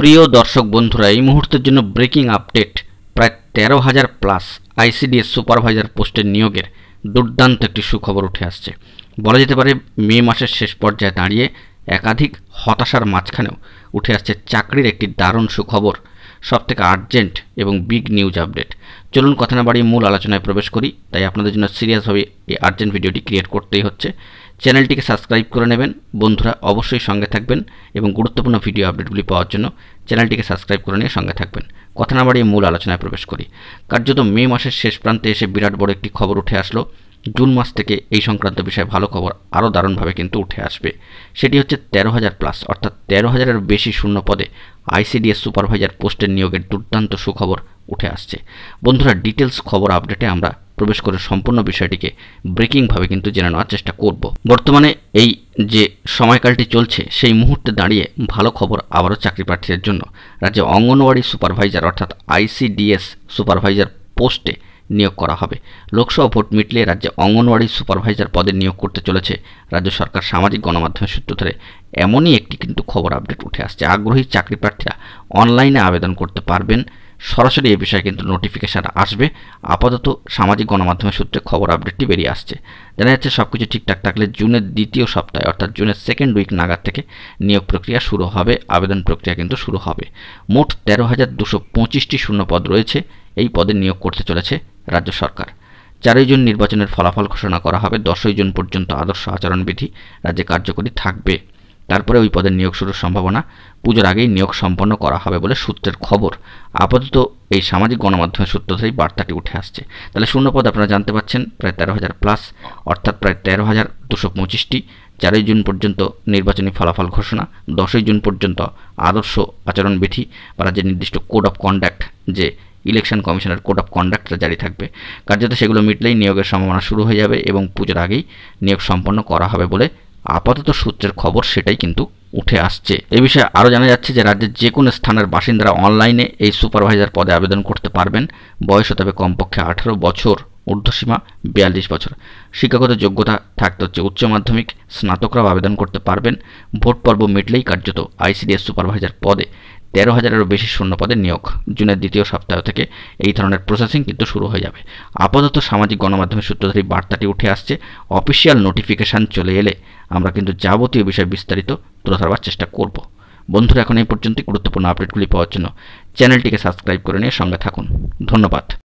প্রিয় দর্শক বন্ধুরা এই মুহূর্তের জন্য ব্রেকিং আপডেট প্রায় তেরো হাজার প্লাস আইসিডিএস সুপারভাইজার পোস্টের নিয়োগের দুর্দান্ত একটি সুখবর উঠে আসছে বলা যেতে পারে মে মাসের শেষ পর্যায়ে দাঁড়িয়ে একাধিক হতাশার মাঝখানেও উঠে আসছে চাকরির একটি দারুণ সুখবর সবথেকে আর্জেন্ট এবং বিগ নিউজ আপডেট চলুন কথা না বাড়িয়ে মূল আলোচনায় প্রবেশ করি তাই আপনাদের জন্য সিরিয়াসভাবে এই আর্জেন্ট ভিডিওটি ক্রিয়েট করতেই হচ্ছে চ্যানেলটিকে সাবস্ক্রাইব করে নেবেন বন্ধুরা অবশ্যই সঙ্গে থাকবেন এবং গুরুত্বপূর্ণ ভিডিও আপডেটগুলি পাওয়ার জন্য চ্যানেলটিকে সাবস্ক্রাইব করে নিয়ে সঙ্গে থাকবেন কথা না বাড়িয়ে মূল আলোচনায় প্রবেশ করি কার্যত মে মাসের শেষ প্রান্তে এসে বিরাট বড় একটি খবর উঠে আসলো জুন মাস থেকে এই সংক্রান্ত বিষয়ে ভালো খবর আরও দারুণভাবে কিন্তু উঠে আসবে সেটি হচ্ছে তেরো হাজার প্লাস অর্থাৎ তেরো হাজারের বেশি শূন্য পদে আইসিডিএস সুপারভাইজার পোস্টের নিয়োগের দুর্দান্ত সুখবর উঠে আসছে বন্ধুরা ডিটেলস খবর আপডেটে আমরা প্রবেশ করে সম্পূর্ণ বিষয়টিকে ব্রেকিংভাবে কিন্তু জেনে নেওয়ার চেষ্টা করব বর্তমানে এই যে সময়কালটি চলছে সেই মুহূর্তে দাঁড়িয়ে ভালো খবর আবারও চাকরি প্রার্থীদের জন্য রাজ্যে অঙ্গনওয়াড়ি সুপারভাইজার অর্থাৎ আইসিডিএস সুপারভাইজার পোস্টে নিয়োগ করা হবে লোকসভা ভোট মিটলে রাজ্যে অঙ্গনওয়াড়ি সুপারভাইজার পদে নিয়োগ করতে চলেছে রাজ্য সরকার সামাজিক গণমাধ্যমের সূত্র ধরে এমনই একটি কিন্তু খবর আপডেট উঠে আসছে আগ্রহী চাকরি প্রার্থীরা অনলাইনে আবেদন করতে পারবেন সরাসরি এ বিষয়ে কিন্তু নোটিফিকেশান আসবে আপাতত সামাজিক গণমাধ্যমের সূত্রে খবর আপডেটটি বেরিয়ে আসছে জানা যাচ্ছে সব কিছু ঠিকঠাক থাকলে জুনের দ্বিতীয় সপ্তাহে অর্থাৎ জুনের সেকেন্ড উইক নাগাদ থেকে নিয়োগ প্রক্রিয়া শুরু হবে আবেদন প্রক্রিয়া কিন্তু শুরু হবে মোট তেরো হাজার দুশো পঁচিশটি শূন্য পদ রয়েছে এই পদে নিয়োগ করতে চলেছে রাজ্য সরকার চারই জুন নির্বাচনের ফলাফল ঘোষণা করা হবে দশই জুন পর্যন্ত আদর্শ আচরণবিধি রাজ্যে কার্যকরী থাকবে তারপরে ওই পদের নিয়োগ শুরুর সম্ভাবনা পুজোর আগেই নিয়োগ সম্পন্ন করা হবে বলে সূত্রের খবর আপাতত এই সামাজিক গণমাধ্যমের সূত্র ধরেই বার্তাটি উঠে আসছে তাহলে শূন্যপদ আপনারা জানতে পাচ্ছেন প্রায় তেরো হাজার প্লাস অর্থাৎ প্রায় তেরো হাজার দুশো পঁচিশটি চারই জুন পর্যন্ত নির্বাচনী ফলাফল ঘোষণা দশই জুন পর্যন্ত আদর্শ আচরণবিধি বা রাজ্যের নির্দিষ্ট কোড অফ কন্ডাক্ট যে ইলেকশন কমিশনের কোড অফ কন্ডাক্টটা জারি থাকবে কার্যত সেগুলো মিটলেই নিয়োগের সম্ভাবনা শুরু হয়ে যাবে এবং পুজোর আগেই নিয়োগ সম্পন্ন করা হবে বলে আপাতত সূত্রের খবর সেটাই কিন্তু উঠে আসছে এ বিষয়ে আরও জানা যাচ্ছে যে রাজ্যের যে কোনো স্থানের বাসিন্দারা অনলাইনে এই সুপারভাইজার পদে আবেদন করতে পারবেন বয়স তবে হবে কমপক্ষে আঠারো বছর ঊর্ধ্বসীমা বিয়াল্লিশ বছর শিক্ষাগত যোগ্যতা থাকতে হচ্ছে উচ্চ মাধ্যমিক স্নাতকরাও আবেদন করতে পারবেন ভোট পর্ব মিটলেই কার্যত আইসিডিএস সুপারভাইজার পদে তেরো হাজারেরও বেশি শূন্য পদে নিয়োগ জুনের দ্বিতীয় সপ্তাহ থেকে এই ধরনের প্রসেসিং কিন্তু শুরু হয়ে যাবে আপাতত সামাজিক গণমাধ্যমের সূত্রধারী বার্তাটি উঠে আসছে অফিসিয়াল নোটিফিকেশান চলে এলে আমরা কিন্তু যাবতীয় বিষয় বিস্তারিত তুলে ধরবার চেষ্টা করব বন্ধুরা এখন এই পর্যন্ত গুরুত্বপূর্ণ আপডেটগুলি পাওয়ার জন্য চ্যানেলটিকে সাবস্ক্রাইব করে নিয়ে সঙ্গে থাকুন ধন্যবাদ